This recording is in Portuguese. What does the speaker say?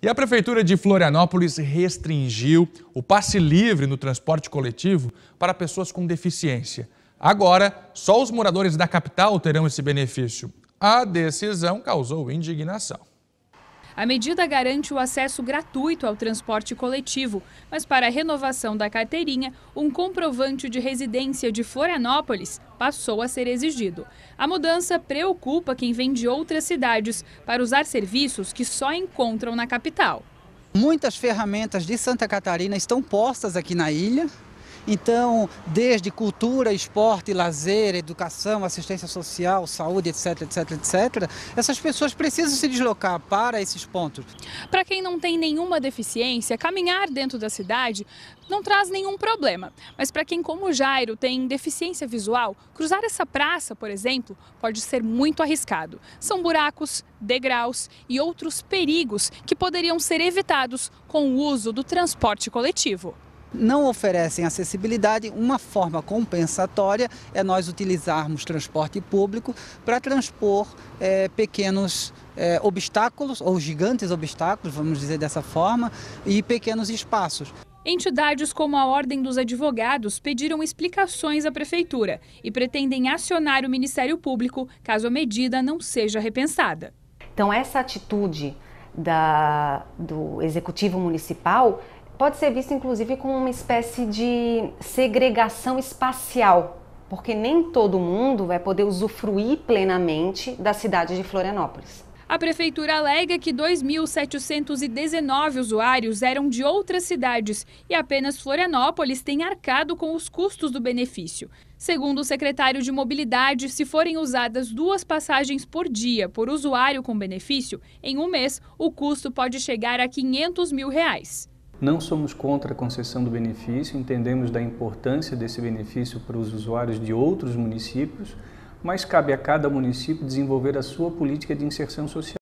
E a Prefeitura de Florianópolis restringiu o passe livre no transporte coletivo para pessoas com deficiência. Agora, só os moradores da capital terão esse benefício. A decisão causou indignação. A medida garante o acesso gratuito ao transporte coletivo, mas para a renovação da carteirinha, um comprovante de residência de Florianópolis passou a ser exigido. A mudança preocupa quem vem de outras cidades para usar serviços que só encontram na capital. Muitas ferramentas de Santa Catarina estão postas aqui na ilha, então, desde cultura, esporte, lazer, educação, assistência social, saúde, etc, etc, etc, essas pessoas precisam se deslocar para esses pontos. Para quem não tem nenhuma deficiência, caminhar dentro da cidade não traz nenhum problema. Mas para quem, como Jairo, tem deficiência visual, cruzar essa praça, por exemplo, pode ser muito arriscado. São buracos, degraus e outros perigos que poderiam ser evitados com o uso do transporte coletivo não oferecem acessibilidade, uma forma compensatória é nós utilizarmos transporte público para transpor é, pequenos é, obstáculos, ou gigantes obstáculos, vamos dizer dessa forma, e pequenos espaços. Entidades como a Ordem dos Advogados pediram explicações à Prefeitura e pretendem acionar o Ministério Público caso a medida não seja repensada. Então, essa atitude da, do Executivo Municipal pode ser visto inclusive como uma espécie de segregação espacial, porque nem todo mundo vai poder usufruir plenamente da cidade de Florianópolis. A prefeitura alega que 2.719 usuários eram de outras cidades e apenas Florianópolis tem arcado com os custos do benefício. Segundo o secretário de Mobilidade, se forem usadas duas passagens por dia por usuário com benefício, em um mês o custo pode chegar a 500 mil reais. Não somos contra a concessão do benefício, entendemos da importância desse benefício para os usuários de outros municípios, mas cabe a cada município desenvolver a sua política de inserção social.